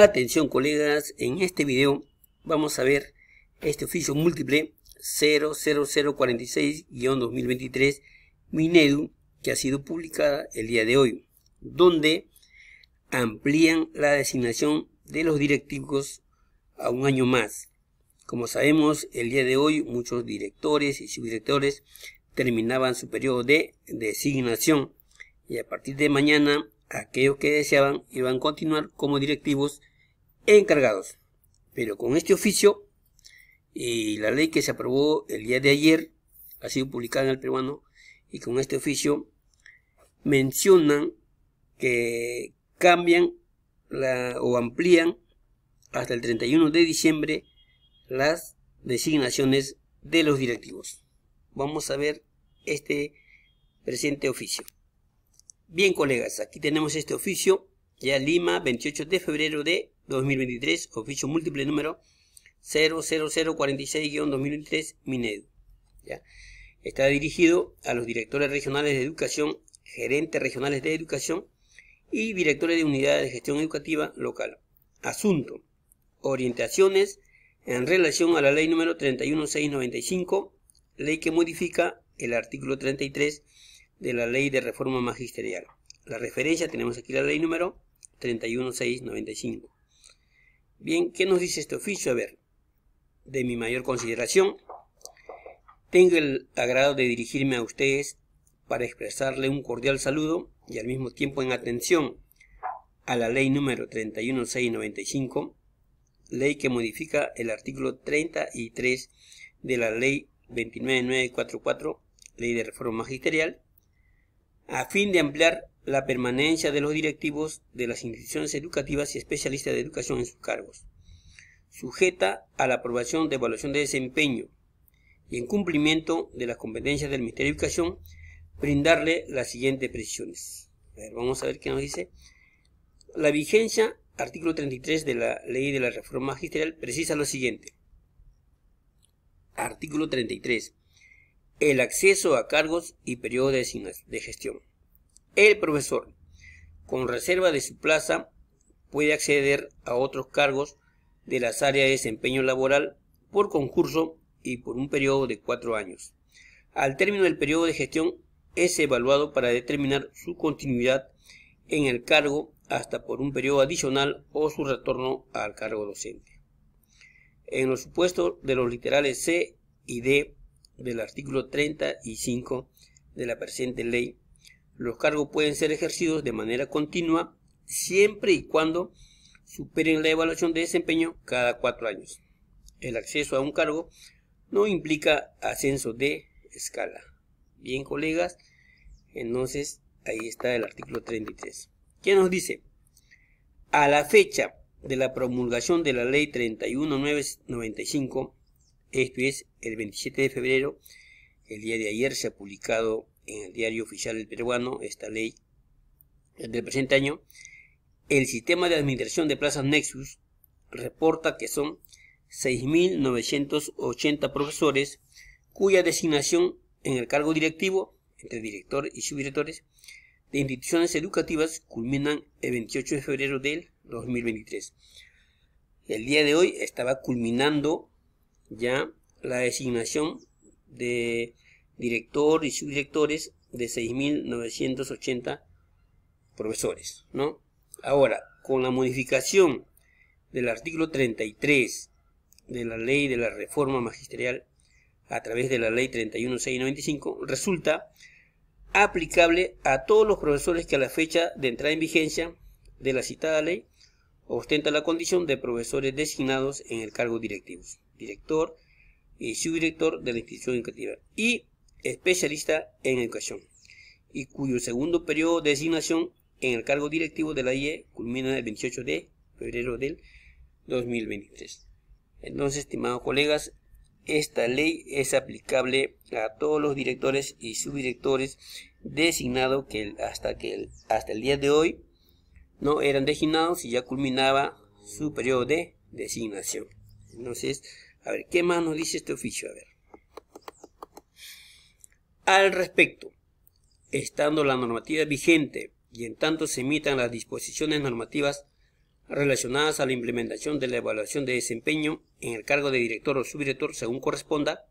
Atención colegas, en este video vamos a ver este oficio múltiple 00046-2023 Minedu que ha sido publicada el día de hoy, donde amplían la designación de los directivos a un año más. Como sabemos, el día de hoy muchos directores y subdirectores terminaban su periodo de designación y a partir de mañana aquellos que deseaban iban a continuar como directivos encargados. Pero con este oficio y la ley que se aprobó el día de ayer, ha sido publicada en el peruano, y con este oficio mencionan que cambian o amplían hasta el 31 de diciembre las designaciones de los directivos. Vamos a ver este presente oficio. Bien, colegas, aquí tenemos este oficio, ya Lima, 28 de febrero de 2023, oficio múltiple número 00046-2023 Minedu. ¿ya? Está dirigido a los directores regionales de educación, gerentes regionales de educación y directores de unidades de gestión educativa local. Asunto. Orientaciones en relación a la ley número 31695, ley que modifica el artículo 33 de la ley de reforma magisterial. La referencia tenemos aquí la ley número 31695. Bien, ¿qué nos dice este oficio? A ver, de mi mayor consideración, tengo el agrado de dirigirme a ustedes para expresarle un cordial saludo y al mismo tiempo en atención a la ley número 31695, ley que modifica el artículo 33 de la ley 29944, ley de reforma magisterial, a fin de ampliar la permanencia de los directivos de las instituciones educativas y especialistas de educación en sus cargos, sujeta a la aprobación de evaluación de desempeño y en cumplimiento de las competencias del Ministerio de Educación, brindarle las siguientes precisiones. A vamos a ver qué nos dice. La vigencia, artículo 33 de la Ley de la Reforma Magisterial, precisa lo siguiente. Artículo 33. El acceso a cargos y periodo de gestión el profesor, con reserva de su plaza, puede acceder a otros cargos de las áreas de desempeño laboral por concurso y por un periodo de cuatro años. Al término del periodo de gestión es evaluado para determinar su continuidad en el cargo hasta por un periodo adicional o su retorno al cargo docente. En los supuestos de los literales C y D del artículo 35 de la presente ley, los cargos pueden ser ejercidos de manera continua siempre y cuando superen la evaluación de desempeño cada cuatro años. El acceso a un cargo no implica ascenso de escala. Bien, colegas, entonces ahí está el artículo 33. ¿Qué nos dice? A la fecha de la promulgación de la ley 31995, esto es el 27 de febrero, el día de ayer se ha publicado en el diario oficial del peruano, esta ley del presente año, el sistema de administración de plazas Nexus reporta que son 6.980 profesores cuya designación en el cargo directivo, entre director y subdirectores, de instituciones educativas culminan el 28 de febrero del 2023. El día de hoy estaba culminando ya la designación de director y subdirectores de 6.980 profesores. ¿no? Ahora, con la modificación del artículo 33 de la ley de la reforma magisterial a través de la ley 31695 resulta aplicable a todos los profesores que a la fecha de entrada en vigencia de la citada ley ostenta la condición de profesores designados en el cargo directivo, director y subdirector de la institución educativa y especialista en educación, y cuyo segundo periodo de designación en el cargo directivo de la IE culmina el 28 de febrero del 2023. Entonces, estimados colegas, esta ley es aplicable a todos los directores y subdirectores designados que hasta, que hasta el día de hoy no eran designados y ya culminaba su periodo de designación. Entonces, a ver, ¿qué más nos dice este oficio? A ver. Al respecto, estando la normativa vigente y en tanto se emitan las disposiciones normativas relacionadas a la implementación de la evaluación de desempeño en el cargo de director o subdirector según corresponda,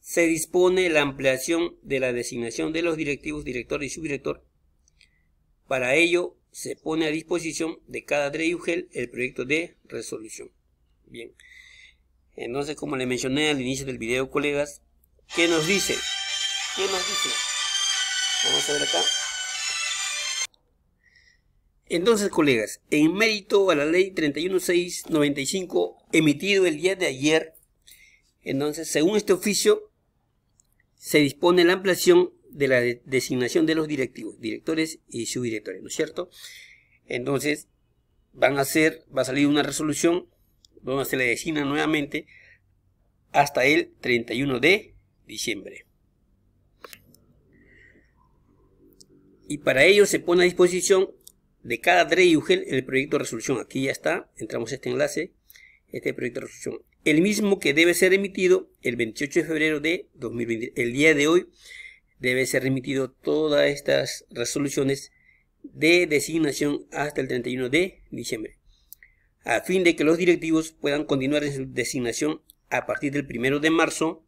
se dispone la ampliación de la designación de los directivos, director y subdirector. Para ello, se pone a disposición de cada UGEL el proyecto de resolución. Bien, entonces como le mencioné al inicio del video, colegas, ¿qué nos dice? ¿Qué dice? Vamos a ver acá. Entonces, colegas, en mérito a la ley 31695 emitido el día de ayer, entonces, según este oficio, se dispone la ampliación de la designación de los directivos, directores y subdirectores, ¿no es cierto? Entonces, van a ser, va a salir una resolución donde se le designa nuevamente hasta el 31 de diciembre. y para ello se pone a disposición de cada Dreyugel el proyecto de resolución. Aquí ya está, entramos a este enlace, este proyecto de resolución. El mismo que debe ser emitido el 28 de febrero de 2020. El día de hoy debe ser emitido todas estas resoluciones de designación hasta el 31 de diciembre, a fin de que los directivos puedan continuar en su designación a partir del 1 de marzo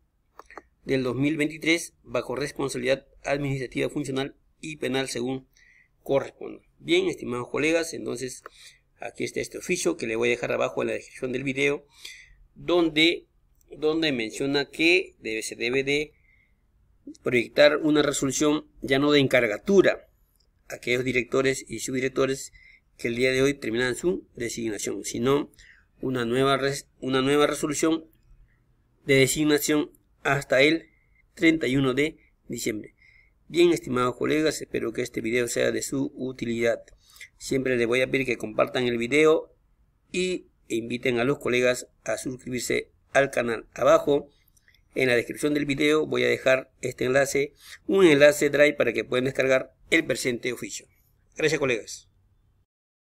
del 2023 bajo responsabilidad administrativa funcional y penal según corresponda. Bien, estimados colegas, entonces aquí está este oficio que le voy a dejar abajo en la descripción del video, donde, donde menciona que debe, se debe de proyectar una resolución ya no de encargatura a aquellos directores y subdirectores que el día de hoy terminan su designación, sino una nueva, una nueva resolución de designación hasta el 31 de diciembre. Bien, estimados colegas, espero que este video sea de su utilidad. Siempre les voy a pedir que compartan el video y e inviten a los colegas a suscribirse al canal. Abajo, en la descripción del video, voy a dejar este enlace, un enlace Drive para que puedan descargar el presente oficio. Gracias, colegas.